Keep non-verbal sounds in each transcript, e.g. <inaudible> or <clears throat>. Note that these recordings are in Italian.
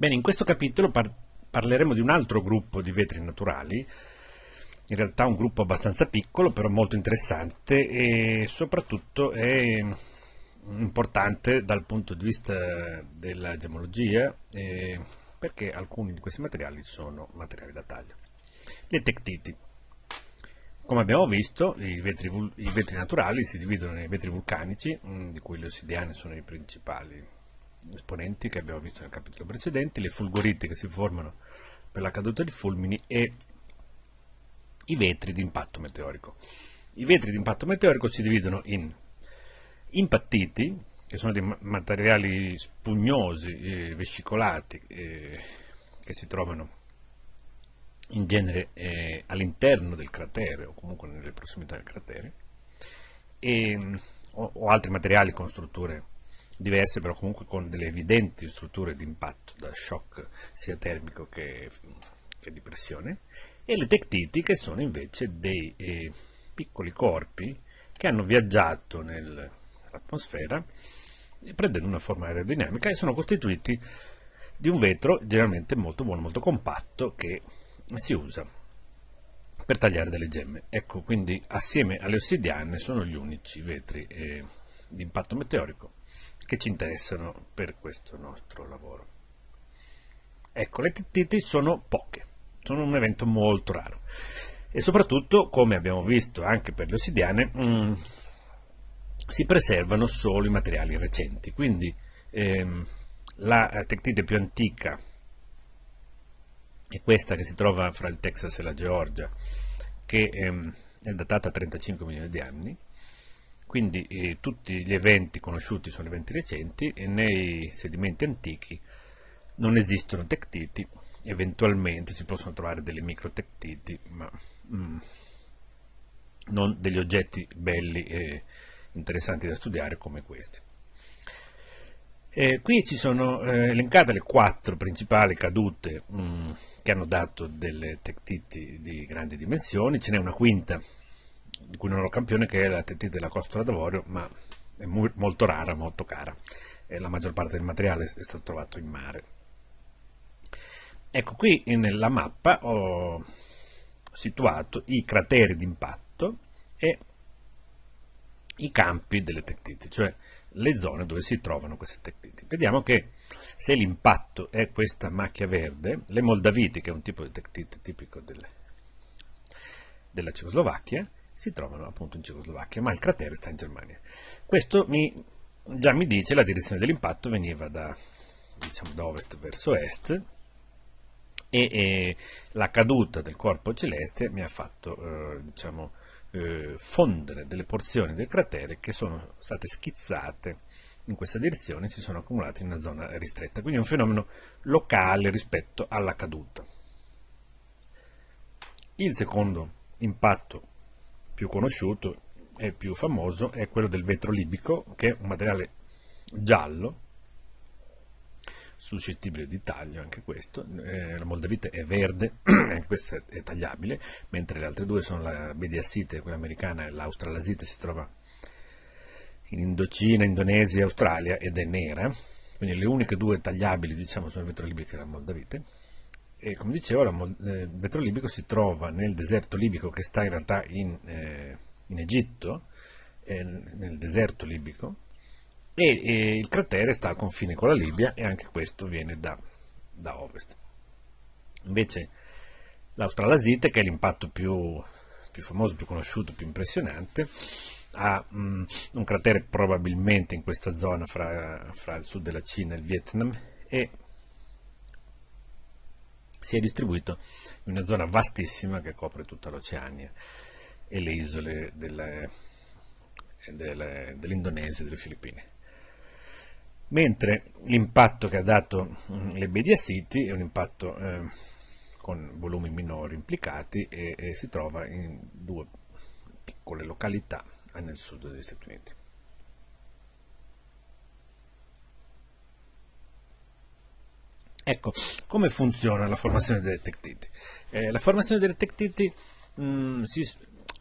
Bene, in questo capitolo par- parleremo di un altro gruppo di vetri naturali, in realtà un gruppo abbastanza piccolo, però molto interessante e soprattutto è importante dal punto di vista della gemologia eh, perché alcuni di questi materiali sono materiali da taglio. Le tectiti. Come abbiamo visto, i vetri, i vetri naturali si dividono nei vetri vulcanici, mm, di cui le ossidiane sono i principali esponenti che abbiamo visto nel capitolo precedente, le fulgoriti che si formano per la caduta di fulmini e i vetri di impatto meteorico. I vetri di impatto meteorico si dividono in impattiti, che sono dei materiali spugnosi, eh, vescicolati, eh, che si trovano in genere eh, all'interno del cratere o comunque nelle prossimità del cratere, e, o, o altri materiali con strutture diverse, però comunque con delle evidenti strutture di impatto da shock sia termico che, che di pressione, e le tectiti che sono invece dei eh, piccoli corpi che hanno viaggiato nell'atmosfera prendendo una forma aerodinamica e sono costituiti di un vetro generalmente molto buono, molto compatto che si usa per tagliare delle gemme. Ecco, quindi assieme alle ossidiane sono gli unici vetri eh, di impatto meteorico che ci interessano per questo nostro lavoro. Ecco, le TTT sono poche, sono un evento molto raro e soprattutto, come abbiamo visto anche per le ossidiane, mm, si preservano solo i materiali recenti, quindi ehm, la eh, tectite più antica è questa che si trova fra il Texas e la Georgia, che ehm, è datata a 35 milioni di anni, quindi eh, tutti gli eventi conosciuti sono eventi recenti e nei sedimenti antichi non esistono tectiti, eventualmente si possono trovare delle micro tectiti, ma mm, non degli oggetti belli e interessanti da studiare come questi. E qui ci sono eh, elencate le quattro principali cadute mm, che hanno dato delle tectiti di grandi dimensioni, ce n'è una quinta di cui non ho campione, che è la TT della Costa d'avorio, ma è muy, molto rara, molto cara. E la maggior parte del materiale è stato trovato in mare. Ecco, qui nella mappa ho situato i crateri d'impatto e i campi delle tectiti, cioè le zone dove si trovano queste tectiti. Vediamo che se l'impatto è questa macchia verde, le moldaviti, che è un tipo di tectite tipico delle, della Cecoslovacchia, si trovano appunto in Cecoslovacchia, ma il cratere sta in Germania. Questo mi, già mi dice la direzione dell'impatto veniva da, diciamo, da ovest verso est e, e, la caduta del corpo celeste mi ha fatto eh, diciamo, eh, fondere delle porzioni del cratere che sono state schizzate in questa direzione e si sono accumulate in una zona ristretta, quindi è un fenomeno locale rispetto alla caduta. Il secondo impatto più conosciuto e più famoso è quello del vetro libico, che è un materiale giallo, suscettibile di taglio anche questo, eh, la moldavite è verde, <clears throat> anche questa è tagliabile, mentre le altre due sono la mediassite, quella americana, e l'australasite si trova in Indocina, Indonesia, e Australia ed è nera, quindi le uniche due tagliabili diciamo sono il vetro libico e la moldavite e come dicevo eh, il vetro libico si trova nel deserto libico che sta in realtà in, eh, in Egitto, eh, nel deserto libico, e, e, il cratere sta al confine con la Libia e anche questo viene da, da ovest. Invece l'australasite, che è l'impatto più, più, famoso, più conosciuto, più impressionante, ha mh, mm, un cratere probabilmente in questa zona fra, fra il sud della Cina e il Vietnam e si è distribuito in una zona vastissima che copre tutta l'Oceania e le isole delle, delle, dell'Indonesia e delle Filippine. Mentre l'impatto che ha dato mm, le Bedia City è un impatto eh, con volumi minori implicati e, e si trova in due piccole località nel sud degli Stati Uniti. Ecco, come funziona la formazione delle tectiti? Eh, la formazione delle tectiti mh, mm, si,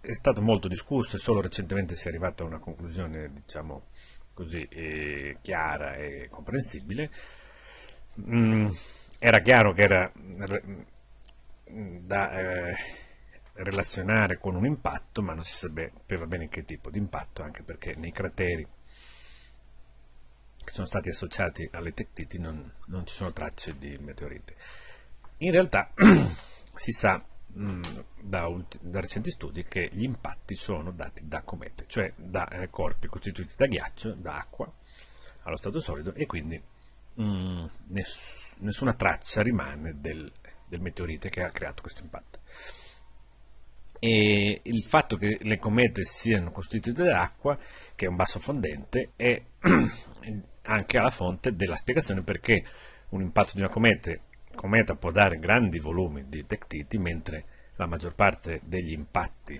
è stata molto discussa e solo recentemente si è arrivata a una conclusione, diciamo così, eh, chiara e comprensibile. Mh, mm, era chiaro che era da eh, relazionare con un impatto, ma non si sapeva bene che tipo di impatto, anche perché nei crateri che sono stati associati alle tectiti non, non ci sono tracce di meteorite. In realtà <clears throat> si sa mm, da, da, recenti studi che gli impatti sono dati da comete, cioè da eh, corpi costituiti da ghiaccio, da acqua allo stato solido e quindi mh, mm, ness nessuna traccia rimane del, del meteorite che ha creato questo impatto. E il fatto che le comete siano costituite da acqua, che è un basso fondente, è <clears throat> anche alla fonte della spiegazione perché un impatto di una comete, cometa può dare grandi volumi di tectiti, mentre la maggior parte degli impatti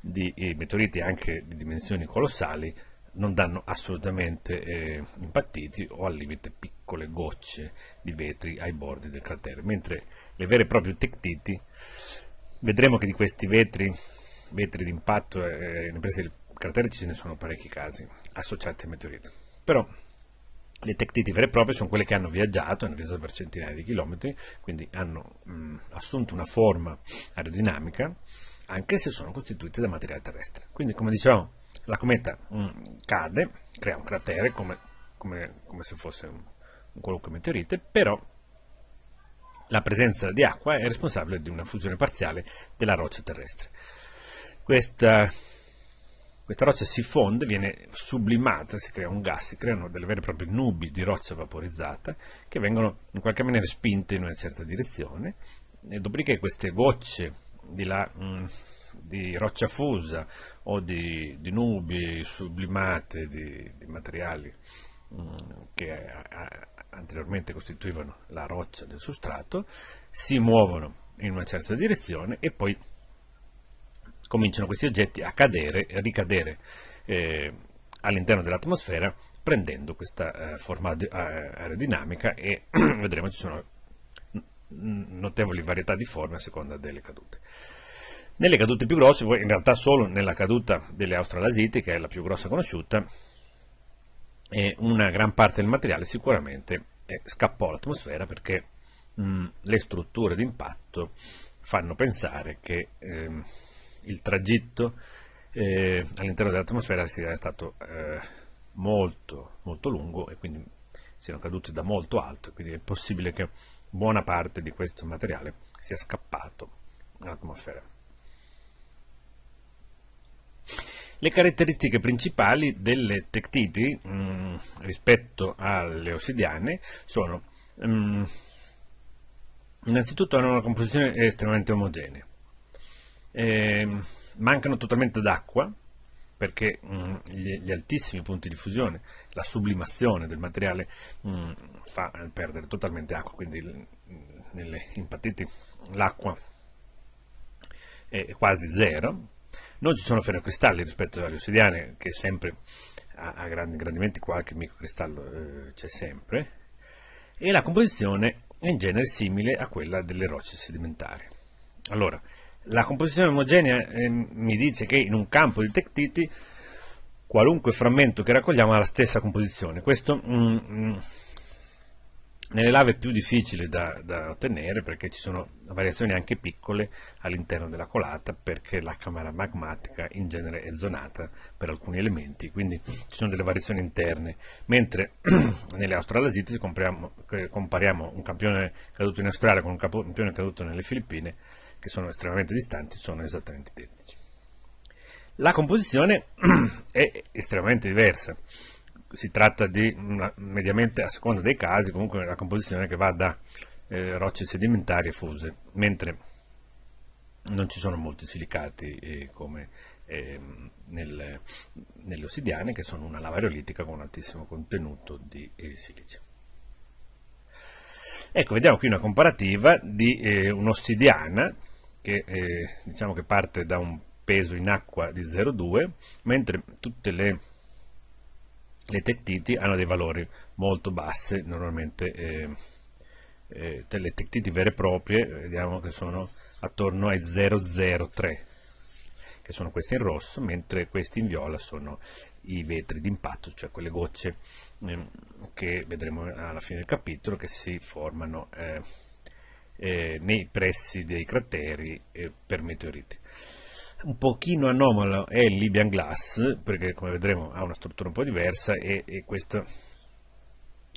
di eh, meteoriti anche di dimensioni colossali non danno assolutamente eh, impattiti o al limite piccole gocce di vetri ai bordi del cratere, mentre le vere e proprie tectiti, vedremo che di questi vetri, vetri di impatto eh, eh ne prese il cratere ci ne sono parecchi casi associati ai meteoriti però le tectiti vere e proprie sono quelle che hanno viaggiato, hanno viaggiato per centinaia di chilometri, quindi hanno mh, mm, assunto una forma aerodinamica, anche se sono costituite da materiale terrestre. Quindi, come dicevamo, la cometa mh, mm, cade, crea un cratere come, come, come se fosse un, un qualunque meteorite, però la presenza di acqua è responsabile di una fusione parziale della roccia terrestre. Questa questa roccia si fonde, viene sublimata, si crea un gas, si creano delle vere e proprie nubi di roccia vaporizzata che vengono in qualche maniera spinte in una certa direzione e dopodiché queste gocce di, là, mh, mm, di roccia fusa o di, di nubi sublimate di, di materiali mh, mm, che a, eh, a, anteriormente costituivano la roccia del substrato si muovono in una certa direzione e poi cominciano questi oggetti a cadere, a ricadere eh, all'interno dell'atmosfera prendendo questa eh, forma aerodinamica e <clears throat> vedremo ci sono notevoli varietà di forme a seconda delle cadute. Nelle cadute più grosse, in realtà solo nella caduta delle australasiti, che è la più grossa conosciuta, una gran parte del materiale sicuramente eh, scappò all'atmosfera perché mh, mm, le strutture d'impatto fanno pensare che ehm, il tragitto eh, all'interno dell'atmosfera sia stato eh, molto, molto lungo e quindi siano caduti da molto alto, quindi è possibile che buona parte di questo materiale sia scappato all'atmosfera. Le caratteristiche principali delle tectiti mh, mm, rispetto alle ossidiane sono mh, mm, innanzitutto hanno una composizione estremamente omogenea, eh, mancano totalmente d'acqua perché mh, mm, gli, gli, altissimi punti di fusione, la sublimazione del materiale mh, mm, fa eh, perdere totalmente acqua, quindi mm, nelle, in patenti l'acqua è quasi zero. Non ci sono ferrocristalli rispetto alle ossidiane, che sempre a, a grandi gradimenti qualche microcristallo eh, c'è sempre, e la composizione è in genere simile a quella delle rocce sedimentari. Allora, la composizione omogenea eh, mi dice che in un campo di tectiti qualunque frammento che raccogliamo ha la stessa composizione. Questo mm, mm, nelle lave è più difficile da, da, ottenere perché ci sono variazioni anche piccole all'interno della colata perché la camera magmatica in genere è zonata per alcuni elementi, quindi ci sono delle variazioni interne, mentre <clears throat> nelle australasite se compariamo un campione caduto in Australia con un campione caduto nelle Filippine che sono estremamente distanti, sono esattamente identici. La composizione <clears throat> è estremamente diversa, si tratta di una, mediamente a seconda dei casi, comunque una composizione che va da eh, rocce sedimentari e fuse, mentre non ci sono molti silicati eh, come eh, nel, nelle ossidiane che sono una lava aerolitica con un altissimo contenuto di eh, silice. Ecco, vediamo qui una comparativa di eh, un'ossidiana che eh, diciamo che parte da un peso in acqua di 0,2 mentre tutte le, le tectiti hanno dei valori molto bassi normalmente eh, eh, delle tectiti vere e proprie vediamo eh, che sono attorno ai 003 che sono questi in rosso mentre questi in viola sono i vetri d'impatto cioè quelle gocce eh, che vedremo alla fine del capitolo che si formano eh, eh, nei pressi dei crateri eh, per meteoriti. Un pochino anomalo è il Libyan Glass, perché come vedremo ha una struttura un po' diversa e, e questo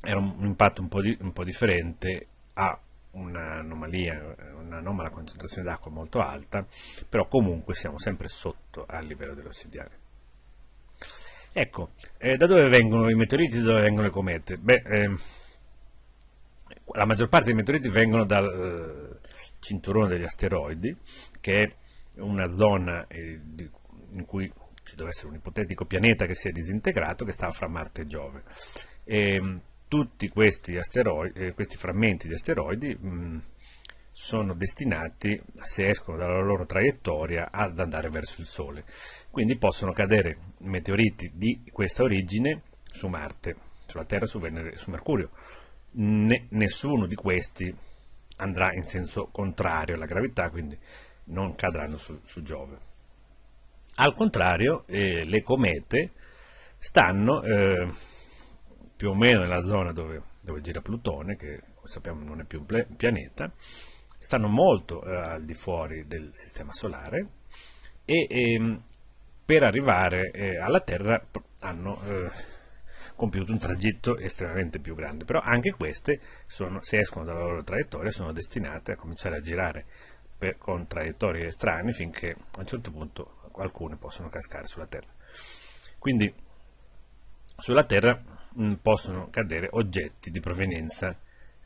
era un, un impatto un po, di, un po' differente, ha un'anomalia, un'anomala concentrazione d'acqua molto alta, però comunque siamo sempre sotto al livello dell'ossidiana. Ecco, eh, da dove vengono i meteoriti, e da dove vengono le comete? Beh, ehm, la maggior parte dei meteoriti vengono dal eh, cinturone degli asteroidi, che è una zona eh, in cui ci deve essere un ipotetico pianeta che si è disintegrato, che sta fra Marte e Giove. E, mm, tutti questi, eh, questi frammenti di asteroidi mm, sono destinati, se escono dalla loro traiettoria, ad andare verso il Sole. Quindi possono cadere meteoriti di questa origine su Marte, sulla Terra, su Venere, su Mercurio ne, nessuno di questi andrà in senso contrario alla gravità, quindi non cadranno su, su Giove. Al contrario, eh, le comete stanno eh, più o meno nella zona dove, dove, gira Plutone, che come sappiamo non è più un pianeta, stanno molto eh, al di fuori del sistema solare e ehm, per arrivare eh, alla Terra hanno eh, compiuto un tragitto estremamente più grande, però anche queste, sono, se escono dalla loro traiettoria, sono destinate a cominciare a girare per, con traiettorie strane finché a un certo punto alcune possono cascare sulla Terra. Quindi sulla Terra mh, mm, possono cadere oggetti di provenienza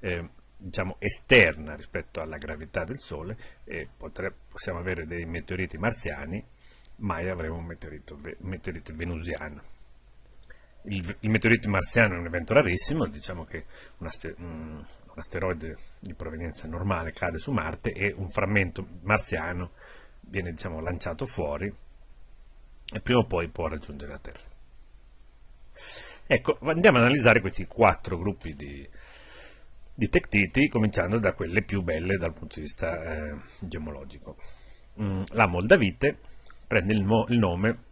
eh, diciamo esterna rispetto alla gravità del Sole e potre, possiamo avere dei meteoriti marziani, mai avremo un meteorito, un meteorite venusiano il, il, meteorite marziano è un evento rarissimo, diciamo che un, aster, un, asteroide di provenienza normale cade su Marte e un frammento marziano viene diciamo, lanciato fuori e prima o poi può raggiungere la Terra. Ecco, andiamo ad analizzare questi quattro gruppi di, di tectiti, cominciando da quelle più belle dal punto di vista eh, gemologico. Mm, la Moldavite prende il, mo il, nome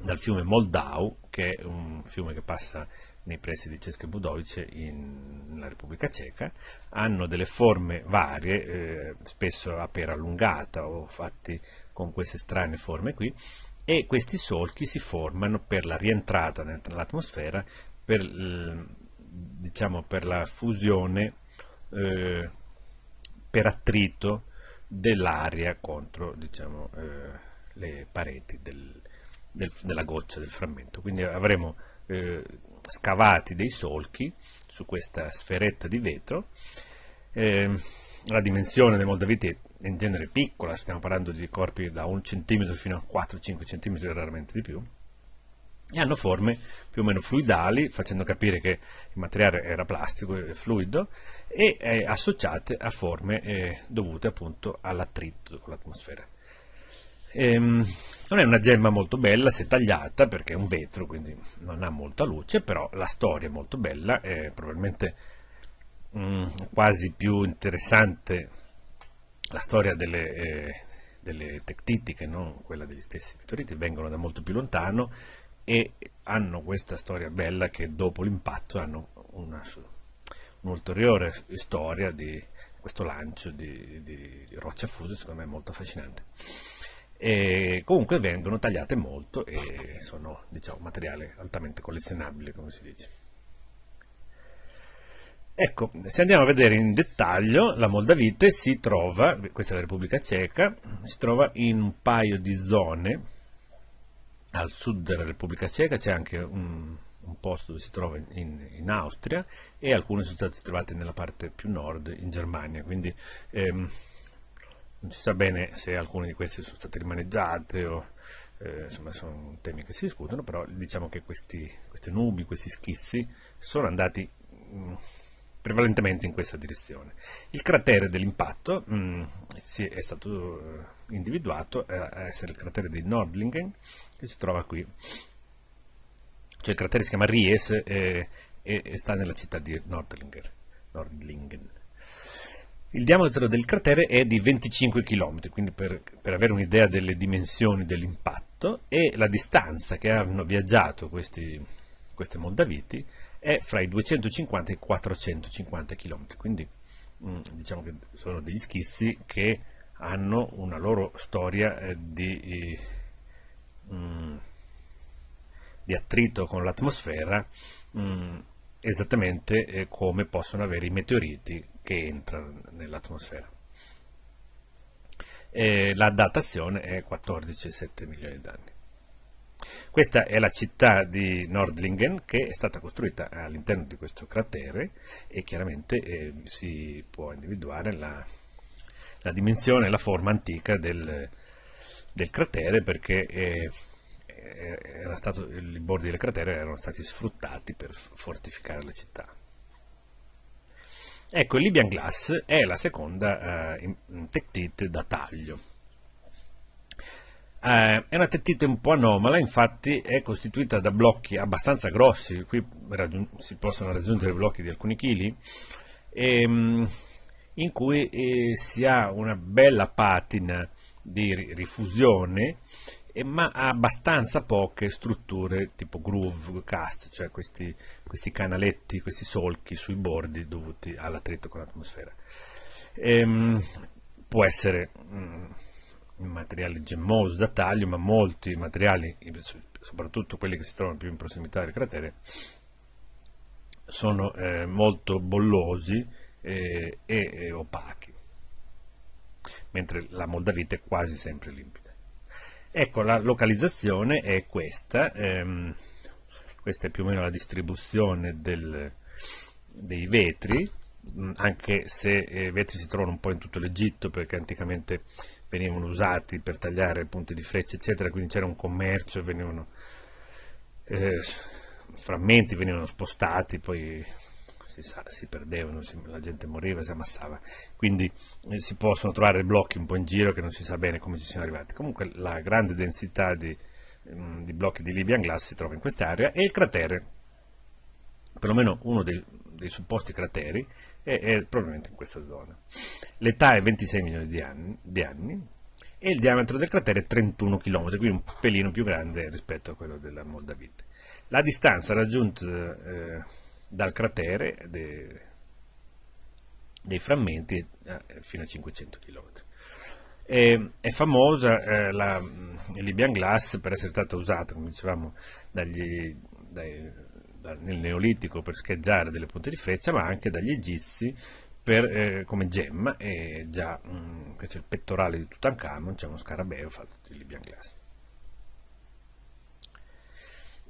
dal fiume Moldau, che è un fiume che passa nei pressi di Cesche Budovice in, nella Repubblica Ceca, hanno delle forme varie, eh, spesso a pera allungata o fatti con queste strane forme qui, e questi solchi si formano per la rientrata nell'atmosfera, per, diciamo, per la fusione, eh, per attrito dell'aria contro diciamo, eh, le pareti del, del, della goccia, del frammento. Quindi avremo eh, scavati dei solchi su questa sferetta di vetro. Eh, la dimensione dei moldaviti è in genere piccola, stiamo parlando di corpi da un centimetro fino a 4-5 cm, raramente di più, e hanno forme più o meno fluidali, facendo capire che il materiale era plastico e fluido, e eh, associate a forme eh, dovute appunto all'attrito con l'atmosfera. Ehm, non è una gemma molto bella se tagliata perché è un vetro, quindi non ha molta luce, però la storia è molto bella, è probabilmente mh, mm, quasi più interessante la storia delle, eh, delle tectiti che non quella degli stessi meteoriti, vengono da molto più lontano e hanno questa storia bella che dopo l'impatto hanno una, un'ulteriore storia di questo lancio di, di, di roccia fusa, secondo me è molto affascinante. E comunque vengono tagliate molto e sono diciamo, materiale altamente collezionabile, come si dice. Ecco, se andiamo a vedere in dettaglio, la Moldavite si trova, questa è la Repubblica Ceca, si trova in un paio di zone, al sud della Repubblica Ceca c'è anche un, un, posto dove si trova in, in, Austria e alcune sono state trovate nella parte più nord, in Germania, quindi ehm, non si sa bene se alcune di queste sono state rimaneggiate o eh, insomma sono temi che si discutono, però diciamo che questi, queste nubi, questi schizzi sono andati mh, mm, prevalentemente in questa direzione. Il cratere dell'impatto mh, mm, è stato eh, individuato a essere il cratere di Nordlingen che si trova qui. Cioè il cratere si chiama Ries e, e, e sta nella città di Nordlinger, Nordlingen. Il diametro del cratere è di 25 km, quindi per, per avere un'idea delle dimensioni dell'impatto e la distanza che hanno viaggiato questi, queste moldaviti è fra i 250 e i 450 km, quindi mm, diciamo che sono degli schizzi che hanno una loro storia eh, di, mm, di, attrito con l'atmosfera mm, esattamente eh, come possono avere i meteoriti che entra nell'atmosfera. la datazione è 14,7 milioni di anni. Questa è la città di Nordlingen che è stata costruita all'interno di questo cratere e chiaramente eh, si può individuare la, la dimensione e la forma antica del, del cratere perché eh, eh stato, i bordi del cratere erano stati sfruttati per fortificare la città. Ecco, il Libyan Glass è la seconda eh, tectite da taglio. Eh, è una tettite un po' anomala, infatti è costituita da blocchi abbastanza grossi, qui si possono raggiungere blocchi di alcuni chili, ehm, in cui eh, si ha una bella patina di rifusione ma ha abbastanza poche strutture tipo groove cast, cioè questi, questi canaletti, questi solchi sui bordi dovuti all'attrito con l'atmosfera. Ehm, può essere mh, mm, materiale gemmoso da taglio, ma molti materiali, soprattutto quelli che si trovano più in prossimità del cratere, sono eh, molto bollosi e, e, e opachi, mentre la moldavite è quasi sempre limpida. Ecco, la localizzazione è questa, ehm, questa è più o meno la distribuzione del, dei vetri, mm, anche se eh, i eh, vetri si trovano un po' in tutto l'Egitto perché anticamente venivano usati per tagliare punti di freccia eccetera, quindi c'era un commercio venivano... Eh, frammenti venivano spostati, poi si, sa, si perdevano, si, la gente moriva, si ammassava. Quindi eh, si possono trovare blocchi un po' in giro che non si sa bene come ci siano arrivati. Comunque la grande densità di, ehm, di blocchi di Libyan Glass si trova in quest'area e il cratere, perlomeno uno dei, dei supposti crateri, è, è, probabilmente in questa zona. L'età è 26 milioni di anni, di anni e il diametro del cratere è 31 km, quindi un pelino più grande rispetto a quello della Moldavite. La distanza raggiunta eh, dal cratere de, dei frammenti eh, fino a 500 km. E, è famosa eh, la Libyan Glass per essere stata usata, come dicevamo, dagli, dai, da, nel Neolitico per scheggiare delle punte di freccia, ma anche dagli egizi per, eh, come gemma e già mh, mm, c'è il pettorale di Tutankhamon, c'è uno scarabeo fatto di Libyan Glass.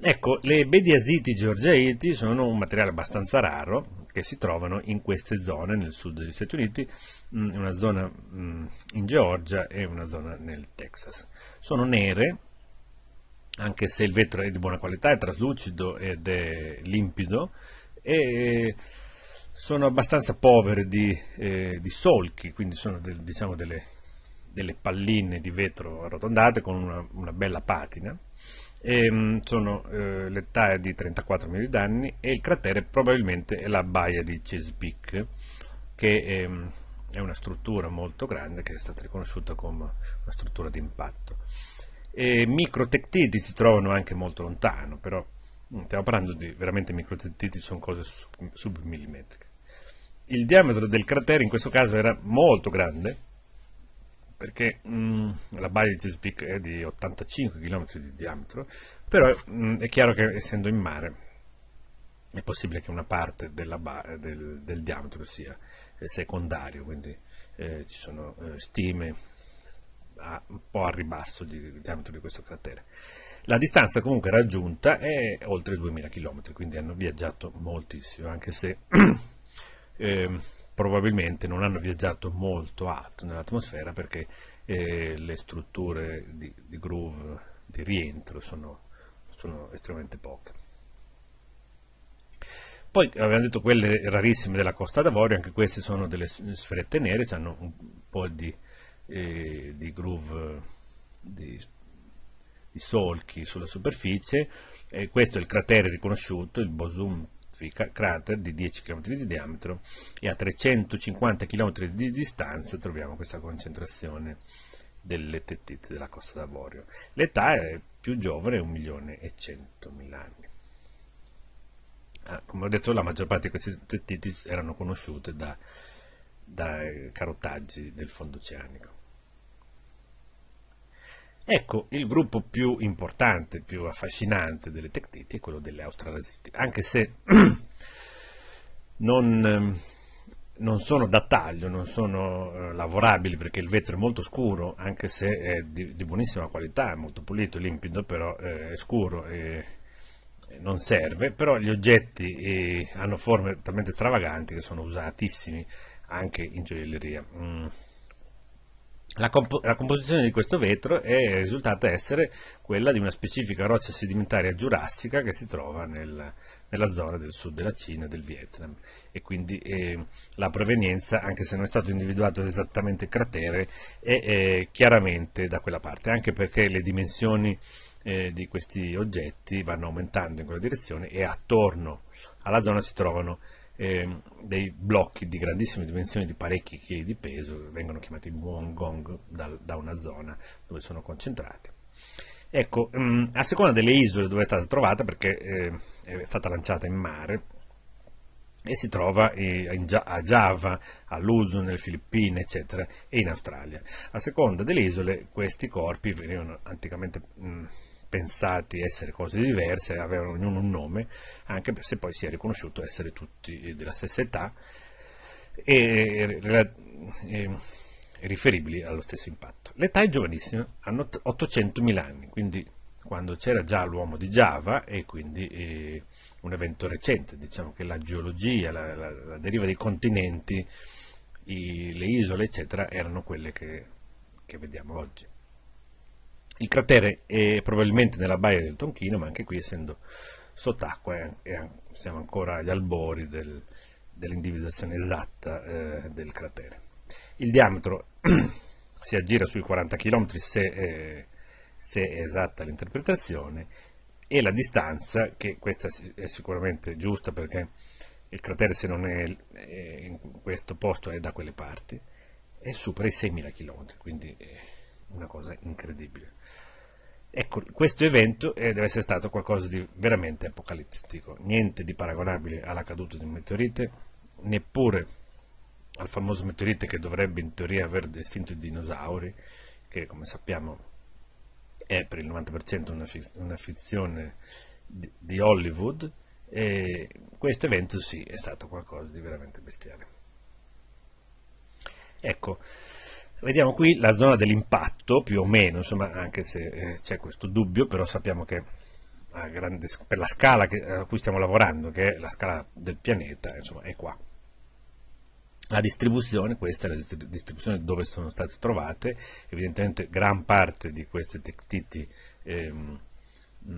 Ecco, le bediasiti georgiaiti sono un materiale abbastanza raro che si trovano in queste zone nel sud degli Stati Uniti, mm, una zona mm, in Georgia e una zona nel Texas. Sono nere, anche se il vetro è di buona qualità, è traslucido ed è limpido, e sono abbastanza povere di, eh, di solchi, quindi sono del, diciamo delle, delle, palline di vetro arrotondate con una, una bella patina e, ehm, sono eh, l'età è di 34.000 danni e il cratere probabilmente è la baia di Chesapeake che è, ehm, è una struttura molto grande che è stata riconosciuta come una struttura di impatto e microtectiti si trovano anche molto lontano però mm, stiamo parlando di veramente microtectiti sono cose sub, submillimetriche il diametro del cratere in questo caso era molto grande perché mh, mm, la baia di Chesapeake è di 85 km di diametro, però mh, mm, è chiaro che essendo in mare è possibile che una parte ba- del, del, diametro sia eh, secondario, quindi eh, ci sono eh, stime a, un po' a ribasso di, di diametro di questo cratere. La distanza comunque raggiunta è oltre 2000 km, quindi hanno viaggiato moltissimo, anche se <clears throat> eh, probabilmente non hanno viaggiato molto alto nell'atmosfera perché eh, le strutture di, di, groove di rientro sono, sono estremamente poche. Poi abbiamo detto quelle rarissime della Costa d'Avorio, anche queste sono delle sferette nere, hanno un po' di, eh, di groove, di, di solchi sulla superficie. E questo è il cratere riconosciuto, il Bosun Murphy, crater di 10 km di diametro e a 350 km di distanza troviamo questa concentrazione delle tettite della costa d'Avorio. L'età è più giovane, 1 milione e 100 mila anni. Ah, come ho detto, la maggior parte di questi tettiti erano conosciute da, da carottaggi del fondo oceanico. Ecco, il gruppo più importante, più affascinante delle tectiti è quello delle australasiti, anche se <clears throat> non, ehm, non, sono da taglio, non sono eh, lavorabili perché il vetro è molto scuro, anche se è di, di buonissima qualità, è molto pulito, limpido, però eh, è scuro e non serve, però gli oggetti eh, hanno forme talmente stravaganti che sono usatissimi anche in gioielleria. Mm la, comp la, composizione di questo vetro è risultata essere quella di una specifica roccia sedimentaria giurassica che si trova nel, nella zona del sud della Cina e del Vietnam e quindi eh, la provenienza, anche se non è stato individuato esattamente il cratere, è, è chiaramente da quella parte, anche perché le dimensioni eh, di questi oggetti vanno aumentando in quella direzione e attorno alla zona si trovano eh, dei blocchi di grandissime dimensioni di parecchi chili di peso vengono chiamati Muangong da, da una zona dove sono concentrati. Ecco, mh, mm, a seconda delle isole dove è stata trovata, perché eh, è stata lanciata in mare, e si trova a Java, a Luzon, nelle Filippine, eccetera, e in Australia. A seconda delle isole, questi corpi venivano anticamente mh, mm, pensati essere cose diverse, avevano ognuno un nome, anche se poi si è riconosciuto essere tutti della stessa età e, e, e riferibili allo stesso impatto. L'età è giovanissima, hanno 800.000 anni, quindi quando c'era già l'uomo di Giava e quindi eh, un evento recente, diciamo che la geologia, la, la, la deriva dei continenti, i, le isole eccetera erano quelle che, che vediamo oggi. Il cratere è probabilmente nella baia del Tonchino, ma anche qui essendo sott'acqua siamo ancora agli albori del, dell'individuazione esatta eh, del cratere. Il diametro <clears throat> si aggira sui 40 km se, eh, se è esatta l'interpretazione e la distanza, che questa è sicuramente giusta perché il cratere se non è, è in questo posto è da quelle parti, è supera i 6.000 km, quindi eh, una cosa incredibile. Ecco, questo evento eh, deve essere stato qualcosa di veramente apocalittico, niente di paragonabile alla caduta di un meteorite, neppure al famoso meteorite che dovrebbe in teoria aver estinto i dinosauri, che come sappiamo è per il 90% una, una fizione di, di Hollywood, e questo evento sì è stato qualcosa di veramente bestiale. Ecco, Vediamo qui la zona dell'impatto, più o meno, insomma, anche se eh, c'è questo dubbio, però sappiamo che grande, per la scala che, a cui stiamo lavorando, che è la scala del pianeta, insomma, è qua. La distribuzione, questa è la distribuzione dove sono state trovate, evidentemente gran parte di queste tectiti ehm,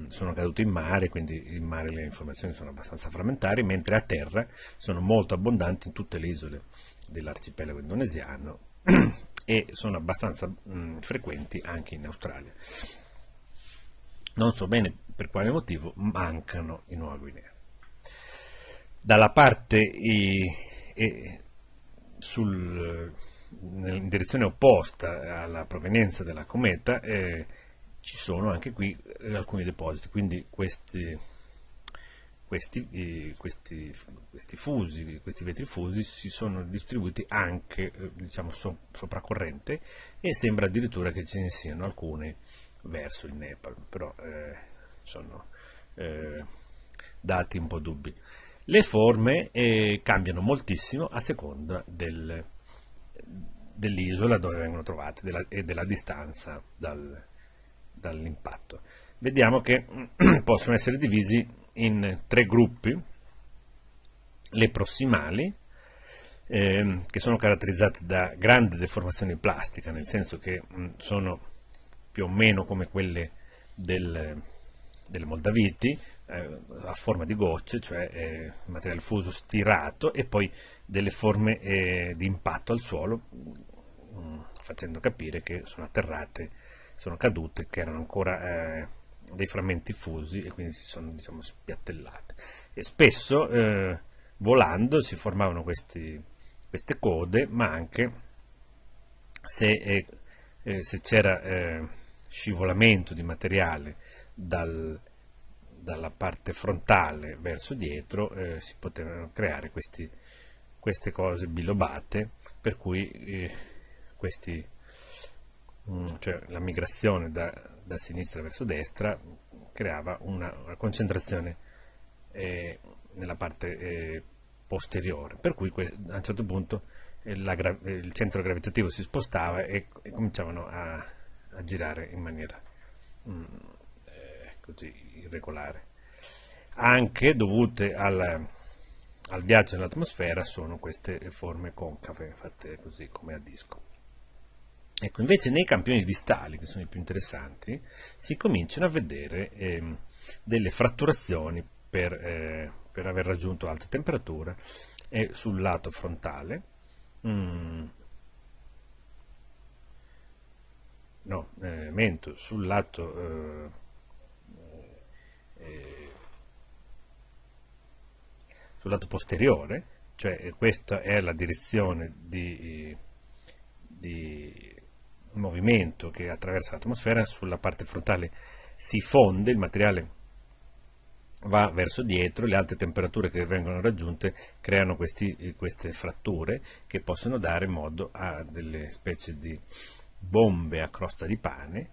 sono cadute in mare, quindi in mare le informazioni sono abbastanza frammentarie, mentre a terra sono molto abbondanti in tutte le isole dell'arcipelago indonesiano <clears throat> e sono abbastanza mh, mm, frequenti anche in Australia. Non so bene per quale motivo mancano in Nuova Guinea. Dalla parte i, e, sul, in direzione opposta alla provenienza della cometa eh, ci sono anche qui eh, alcuni depositi, quindi questi questi, eh, questi, questi, fusi, questi vetri fusi si sono distribuiti anche eh, diciamo, so, sopra corrente e sembra addirittura che ce ne siano alcuni verso il Nepal, però eh, sono eh, dati un po' dubbi. Le forme eh, cambiano moltissimo a seconda del, dell'isola dove vengono trovate della, e della distanza dal, dall'impatto. Vediamo che <clears throat> possono essere divisi in tre gruppi, le prossimali, ehm, che sono caratterizzate da grande deformazione plastica, nel senso che mh, sono più o meno come quelle del, delle Moldaviti, eh, a forma di gocce, cioè eh, materiale fuso stirato, e poi delle forme eh, di impatto al suolo, mh, facendo capire che sono atterrate, sono cadute, che erano ancora eh, dei frammenti fusi e quindi si sono diciamo, spiattellate. E spesso eh, volando si formavano questi, queste code, ma anche se, eh, eh se c'era eh, scivolamento di materiale dal, dalla parte frontale verso dietro, eh, si potevano creare questi, queste cose bilobate, per cui questi, mh, mm, cioè, la migrazione da da sinistra verso destra creava una, concentrazione eh, nella parte eh, posteriore, per cui a un certo punto eh, eh, il centro gravitativo si spostava e, e cominciavano a, a, girare in maniera mm, eh, così irregolare. Anche dovute al, al viaggio nell'atmosfera sono queste forme concave, fatte così come a disco. Ecco, invece nei campioni distali, che sono i più interessanti, si cominciano a vedere eh, delle fratturazioni per, eh, per, aver raggiunto alte temperature e sul lato frontale, mm, no, eh, mento, sul lato eh, eh, sul lato posteriore, cioè eh, questa è la direzione di, di movimento che attraversa l'atmosfera sulla parte frontale si fonde, il materiale va verso dietro, le alte temperature che vengono raggiunte creano questi, queste fratture che possono dare modo a delle specie di bombe a crosta di pane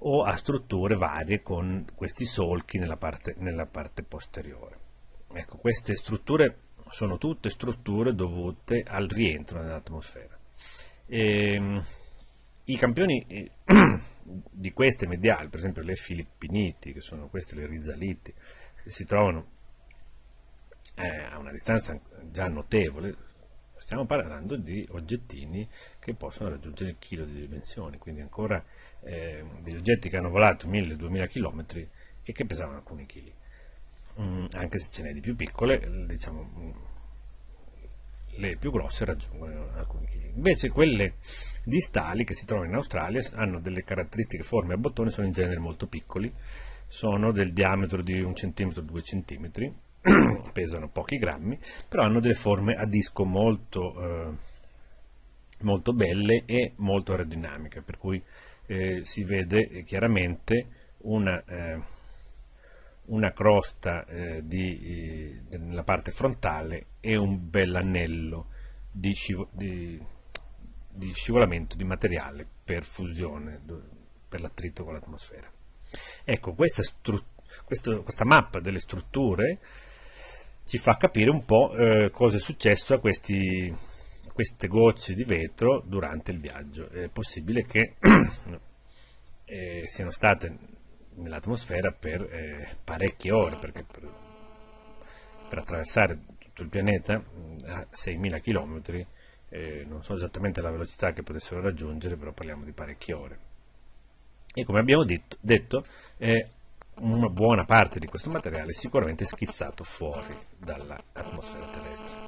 o a strutture varie con questi solchi nella parte, nella parte posteriore. Ecco, queste strutture sono tutte strutture dovute al rientro nell'atmosfera. E, ehm, i campioni eh, <clears throat> di queste mediali, per esempio le Filippiniti, che sono queste le rizaliti, che si trovano eh, a una distanza già notevole, stiamo parlando di oggettini che possono raggiungere il chilo di dimensioni, quindi ancora eh, degli oggetti che hanno volato 1000-2000 km e che pesavano alcuni chili. Mm, anche se ce n'è di più piccole, diciamo, mm, le più grosse raggiungono alcuni chili. Invece quelle distali che si trovano in Australia hanno delle caratteristiche forme a bottone, sono in genere molto piccoli, sono del diametro di 1 cm, 2 cm, pesano pochi grammi, però hanno delle forme a disco molto, eh, molto belle e molto aerodinamiche, per cui eh, si vede chiaramente una... Eh, una crosta eh, di, eh, nella parte frontale e un bel anello di, scivo di, di scivolamento di materiale per fusione, per l'attrito con l'atmosfera. Ecco, questa, questo, questa, mappa delle strutture ci fa capire un po' eh, cosa è successo a questi, queste gocce di vetro durante il viaggio. È possibile che <clears throat> eh, siano state nell'atmosfera per eh, parecchie ore, perché per, per, attraversare tutto il pianeta mm, a 6.000 km eh, non so esattamente la velocità che potessero raggiungere, però parliamo di parecchie ore. E come abbiamo detto, detto eh, una buona parte di questo materiale è sicuramente schizzato fuori dall'atmosfera terrestre.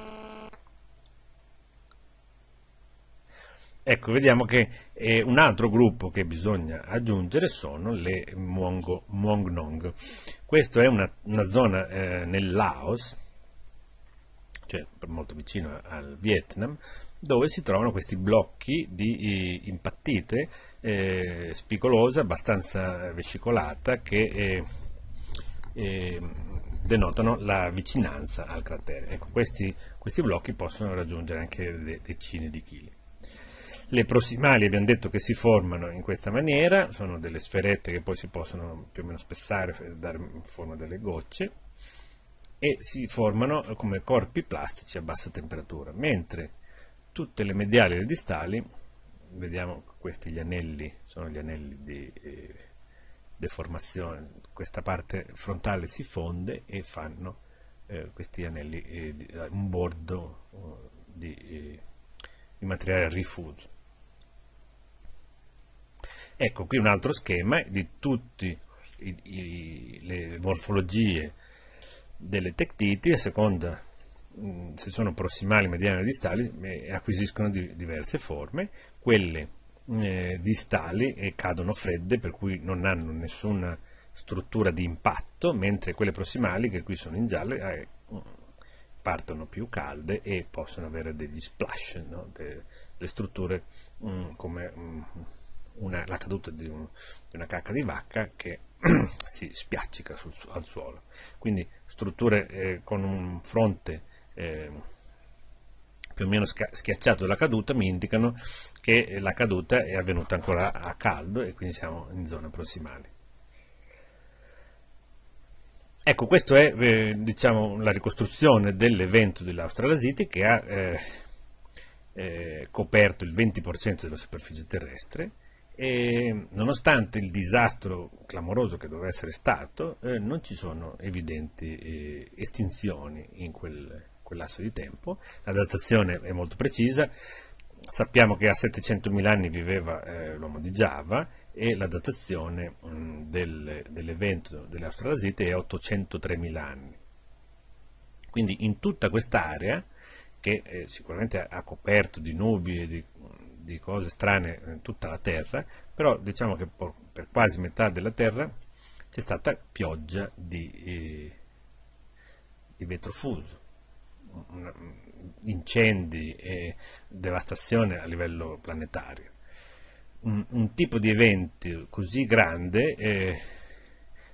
Ecco, vediamo che eh, un altro gruppo che bisogna aggiungere sono le Muong Nong. Questa è una, una zona eh, nel Laos, cioè molto vicino al Vietnam, dove si trovano questi blocchi di impattite eh, spicolosa, abbastanza vesicolata, che eh, eh, denotano la vicinanza al cratere. Ecco, questi, questi, blocchi possono raggiungere anche decine di chili. Le prossimali abbiamo detto che si formano in questa maniera, sono delle sferette che poi si possono più o meno spessare, dare in forma delle gocce, e si formano come corpi plastici a bassa temperatura, mentre tutte le mediali e le distali, vediamo questi gli anelli, sono gli anelli di eh, deformazione, questa parte frontale si fonde e fanno eh, questi anelli, eh, eh un bordo eh, di, eh, di materiale rifuso. Ecco qui un altro schema di tutte le morfologie delle tectiti a seconda mh, mm, se sono prossimali, mediane o distali eh, acquisiscono di, diverse forme, quelle eh, distali e eh, cadono fredde per cui non hanno nessuna struttura di impatto, mentre quelle prossimali che qui sono in giallo eh, partono più calde e possono avere degli splash, no? De, le strutture mh, mm, come mh, mm, una, la caduta di, un, di, una cacca di vacca che <clears throat> si spiaccica sul, al suolo. Quindi strutture eh, con un fronte eh, più o meno schiacciato dalla caduta mi indicano che la caduta è avvenuta ancora a caldo e quindi siamo in zona prossimale. Ecco, questa è eh, diciamo, la ricostruzione dell'evento dell'Australasiti che ha eh, eh, coperto il 20% della superficie terrestre e, nonostante il disastro clamoroso che doveva essere stato, eh, non ci sono evidenti eh, estinzioni in quel, quel, lasso di tempo. La datazione è molto precisa. Sappiamo che a 700.000 anni viveva eh, l'uomo di Giava e la datazione mh, mm, del, dell'evento dell'Australazite è 803.000 anni. Quindi in tutta quest'area, che eh, sicuramente ha coperto di nubi e di di cose strane in tutta la Terra, però diciamo che per quasi metà della Terra c'è stata pioggia di, eh, di vetro fuso, incendi e devastazione a livello planetario. Un, un tipo di evento così grande eh,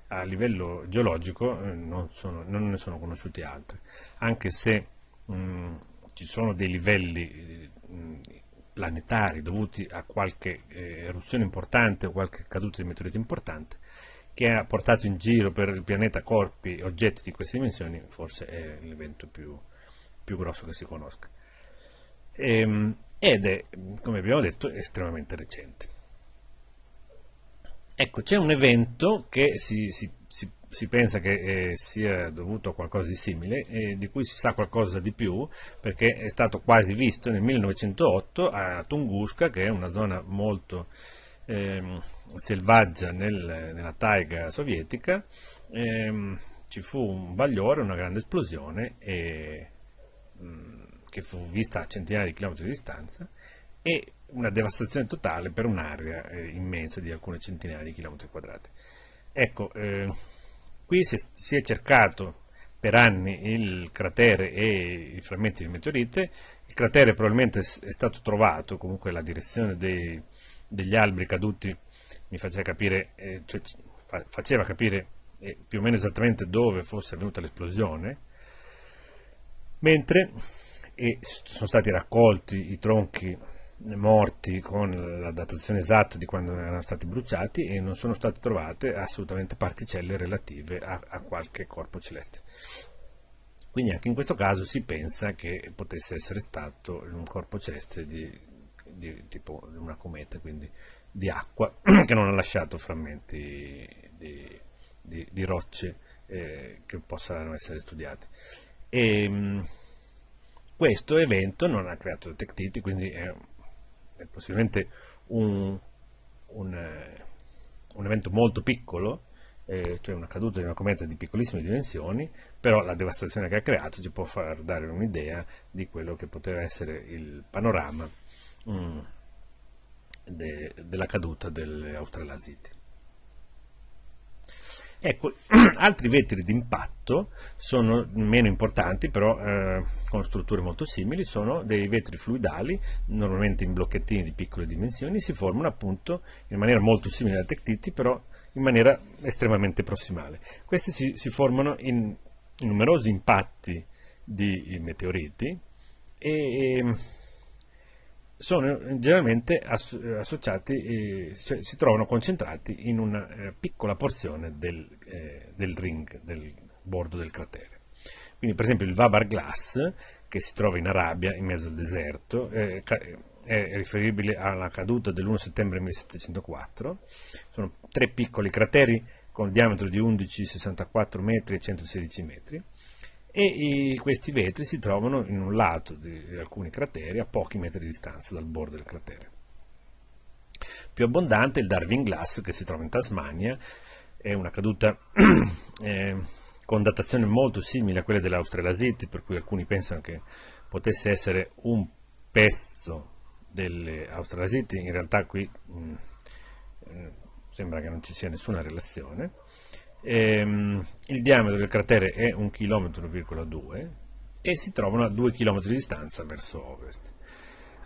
a livello geologico eh, non, sono, non, ne sono conosciuti altri, anche se mh, mm, ci sono dei livelli mh, eh, planetari dovuti a qualche eh, eruzione importante o qualche caduta di meteorite importante che ha portato in giro per il pianeta corpi e oggetti di queste dimensioni, forse è l'evento più, più grosso che si conosca. E, ehm, ed è, come abbiamo detto, estremamente recente. Ecco, c'è un evento che si, si si pensa che eh, sia dovuto a qualcosa di simile, eh, di cui si sa qualcosa di più perché è stato quasi visto nel 1908 a Tunguska, che è una zona molto ehm, selvaggia nel, nella taiga sovietica, ehm, ci fu un bagliore, una grande esplosione e, mh, mm, che fu vista a centinaia di chilometri di distanza e una devastazione totale per un'area eh, immensa di alcune centinaia di chilometri quadrati. Ecco, eh, qui si, si è cercato per anni il cratere e i frammenti di meteorite, il cratere probabilmente è stato trovato, comunque la direzione dei, degli alberi caduti mi faceva capire, eh, cioè, fa, faceva capire eh, più o meno esattamente dove fosse avvenuta l'esplosione, mentre eh, sono stati raccolti i tronchi morti con la datazione esatta di quando erano stati bruciati e non sono state trovate assolutamente particelle relative a, a qualche corpo celeste. Quindi anche in questo caso si pensa che potesse essere stato un corpo celeste di, di tipo una cometa, quindi di acqua, <clears throat> che non ha lasciato frammenti di, di, di rocce eh, che possano essere studiati. E, ehm, questo evento non ha creato detectiti quindi è possibilmente un, un, eh, un evento molto piccolo, eh, cioè una caduta di una cometa di piccolissime dimensioni, però la devastazione che ha creato ci può far dare un'idea di quello che poteva essere il panorama mm, de, della caduta dell'Australazite. Ecco, <clears throat> altri vetri d'impatto sono meno importanti, però eh, con strutture molto simili, sono dei vetri fluidali, normalmente in blocchettini di piccole dimensioni, si formano appunto in maniera molto simile al tectiti, però in maniera estremamente prossimale. Questi si, si formano in, in, numerosi impatti di meteoriti e, e ehm, sono generalmente associati, eh, si trovano concentrati in una eh, piccola porzione del eh, del ring, del bordo del cratere. Quindi per esempio il Vabar Glass, che si trova in Arabia, in mezzo al deserto, eh, eh, è riferibile alla caduta dell'1 settembre 1704. Sono tre piccoli crateri con diametro di 11,64 metri e 116 metri e i, questi vetri si trovano in un lato di alcuni crateri a pochi metri di distanza dal bordo del cratere. Più abbondante è il Darwin Glass che si trova in Tasmania è una caduta <clears throat> eh, con datazione molto simile a quella dell'Australasite, per cui alcuni pensano che potesse essere un pezzo dell'Australasite, in realtà qui mh, mm, eh, sembra che non ci sia nessuna relazione. Ehm, il diametro del cratere è 1,2 km e si trovano a 2 km di distanza verso ovest.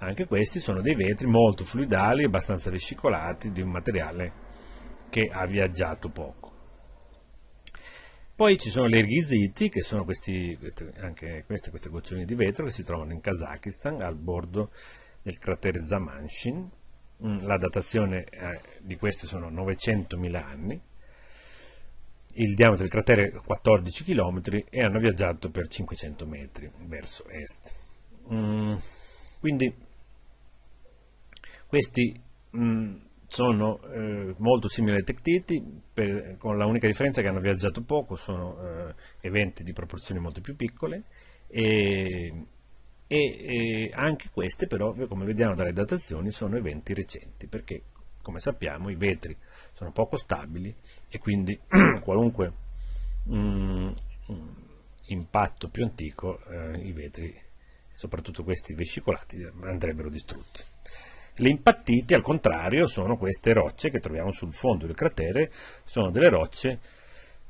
Anche questi sono dei vetri molto fluidali, abbastanza vescicolati, di un materiale che ha viaggiato poco. Poi ci sono le ghiziti, che sono questi, queste, anche queste, queste goccioline di vetro che si trovano in Kazakistan, al bordo del cratere Zamanshin. Mm, la datazione eh, di queste sono 900.000 anni. Il diametro del cratere è 14 km e hanno viaggiato per 500 metri verso est. Mm, quindi questi mm, sono eh, molto simili ai tectiti, per, con la unica differenza che hanno viaggiato poco, sono eh, eventi di proporzioni molto più piccole e, e, e, anche queste però, come vediamo dalle datazioni, sono eventi recenti, perché come sappiamo i vetri sono poco stabili e quindi <clears throat> qualunque mh, mm, mm, impatto più antico eh, i vetri, soprattutto questi vescicolati, andrebbero distrutti. Le impattiti, al contrario, sono queste rocce che troviamo sul fondo del cratere, sono delle rocce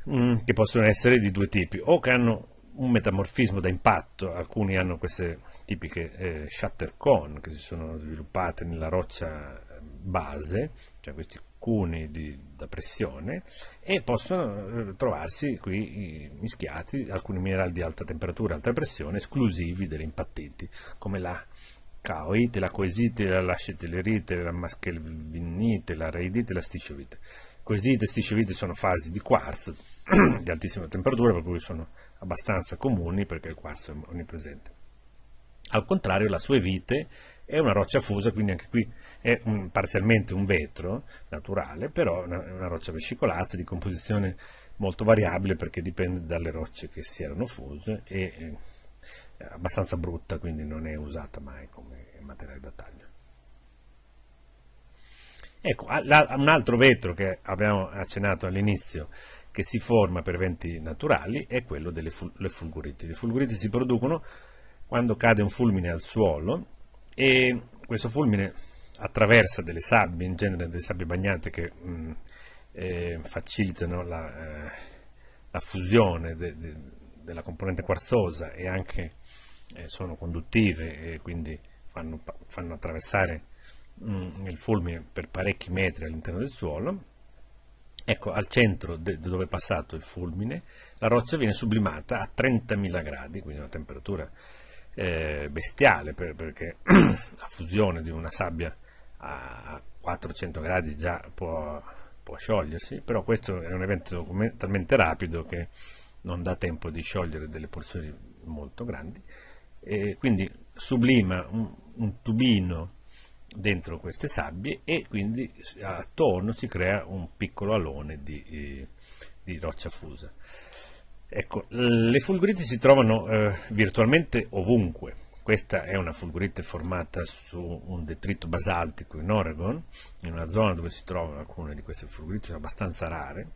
mh, mm, che possono essere di due tipi, o che hanno un metamorfismo da impatto, alcuni hanno queste tipiche eh, shatter cone che si sono sviluppate nella roccia eh, base, cioè questi cuni di, da pressione, e possono eh, trovarsi qui mischiati alcuni minerali di alta temperatura e alta pressione, esclusivi delle impattiti, come la caoite, la coesite, la lascetelerite, la maschelvinite, la reidite, la stisciovite. Coesite e stisciovite sono fasi di quarzo <clears throat> di altissima temperatura, per cui sono abbastanza comuni perché il quarzo è onnipresente. Al contrario, la suevite è una roccia fusa, quindi anche qui è un, parzialmente un vetro naturale, però è una, una roccia vescicolata di composizione molto variabile perché dipende dalle rocce che si erano fuse e eh, abbastanza brutta, quindi non è usata mai come terra di battaglia. Ecco, un altro vetro che abbiamo accennato all'inizio, che si forma per eventi naturali, è quello delle ful fulguriti. Le fulguriti si producono quando cade un fulmine al suolo e questo fulmine attraversa delle sabbie, in genere delle sabbie bagnate che mh, mm, eh, facilitano la, eh, la fusione de de della componente quarzosa e anche eh, sono conduttive e quindi fanno, fanno attraversare mh, mm, il fulmine per parecchi metri all'interno del suolo. Ecco, al centro de, dove è passato il fulmine, la roccia viene sublimata a 30.000 gradi, quindi una temperatura eh, bestiale, per, perché <clears throat> la fusione di una sabbia a 400 gradi già può, può sciogliersi, però questo è un evento talmente rapido che non dà tempo di sciogliere delle porzioni molto grandi, e quindi sublima un tubino dentro queste sabbie e quindi attorno si crea un piccolo alone di, eh, di roccia fusa. Ecco, le fulgurite si trovano eh, virtualmente ovunque. Questa è una fulgurite formata su un detrito basaltico in Oregon, in una zona dove si trovano alcune di queste fulgurite abbastanza rare,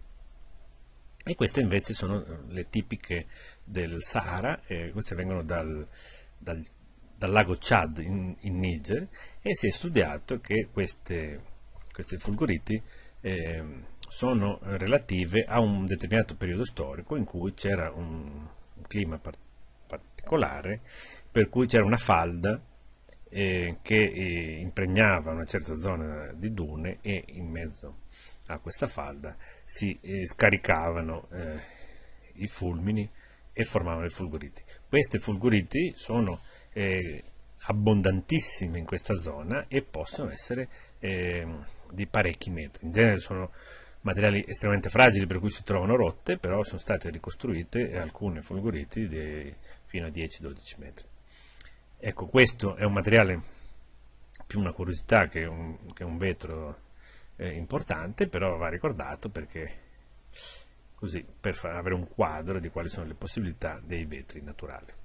e queste invece sono eh, le tipiche del Sahara, eh, queste vengono dal, dal dal lago Chad in, in, Niger e si è studiato che queste, queste fulguriti eh, sono relative a un determinato periodo storico in cui c'era un, un clima par particolare per cui c'era una falda eh, che eh, impregnava una certa zona di dune e in mezzo a questa falda si eh, scaricavano eh, i fulmini e formavano i fulguriti. Questi fulguriti sono eh, abbondantissime in questa zona e possono essere eh, di parecchi metri. In genere sono materiali estremamente fragili per cui si trovano rotte, però sono state ricostruite alcune folgoriti fino a 10-12 metri. Ecco, questo è un materiale più una curiosità che un, che un vetro eh, importante, però va ricordato perché così per avere un quadro di quali sono le possibilità dei vetri naturali.